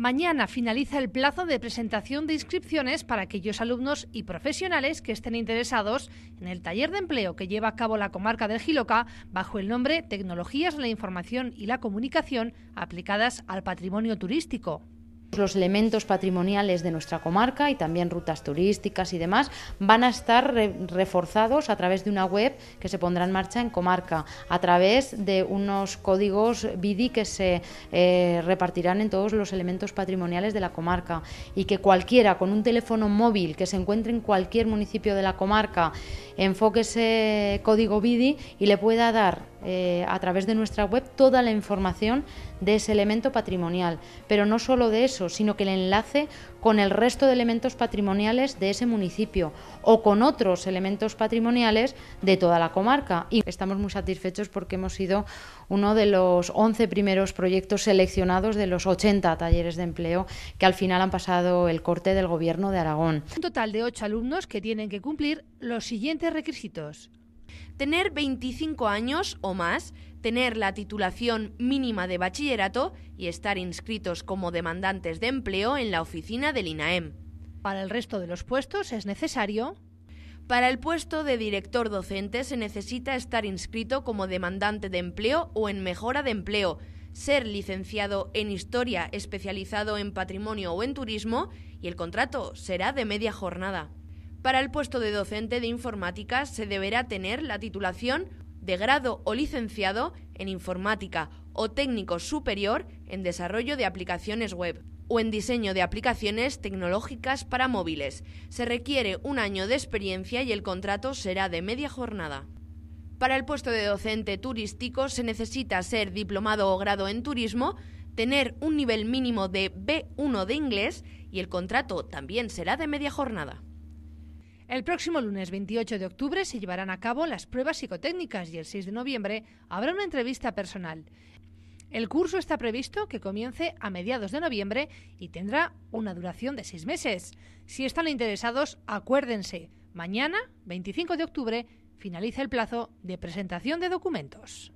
Mañana finaliza el plazo de presentación de inscripciones para aquellos alumnos y profesionales que estén interesados en el taller de empleo que lleva a cabo la comarca del Giloca bajo el nombre Tecnologías de la Información y la Comunicación aplicadas al patrimonio turístico. Los elementos patrimoniales de nuestra comarca y también rutas turísticas y demás van a estar reforzados a través de una web que se pondrá en marcha en comarca, a través de unos códigos BIDI que se eh, repartirán en todos los elementos patrimoniales de la comarca y que cualquiera con un teléfono móvil que se encuentre en cualquier municipio de la comarca enfoque ese código BIDI y le pueda dar eh, a través de nuestra web toda la información de ese elemento patrimonial. Pero no solo de eso, sino que el enlace con el resto de elementos patrimoniales de ese municipio o con otros elementos patrimoniales de toda la comarca. Y estamos muy satisfechos porque hemos sido uno de los 11 primeros proyectos seleccionados de los 80 talleres de empleo que al final han pasado el corte del Gobierno de Aragón. Un total de 8 alumnos que tienen que cumplir los siguientes requisitos tener 25 años o más, tener la titulación mínima de bachillerato y estar inscritos como demandantes de empleo en la oficina del INAEM. Para el resto de los puestos es necesario para el puesto de director docente se necesita estar inscrito como demandante de empleo o en mejora de empleo, ser licenciado en historia especializado en patrimonio o en turismo y el contrato será de media jornada. Para el puesto de docente de informática se deberá tener la titulación de grado o licenciado en informática o técnico superior en desarrollo de aplicaciones web o en diseño de aplicaciones tecnológicas para móviles. Se requiere un año de experiencia y el contrato será de media jornada. Para el puesto de docente turístico se necesita ser diplomado o grado en turismo, tener un nivel mínimo de B1 de inglés y el contrato también será de media jornada. El próximo lunes 28 de octubre se llevarán a cabo las pruebas psicotécnicas y el 6 de noviembre habrá una entrevista personal. El curso está previsto que comience a mediados de noviembre y tendrá una duración de seis meses. Si están interesados, acuérdense, mañana, 25 de octubre, finaliza el plazo de presentación de documentos.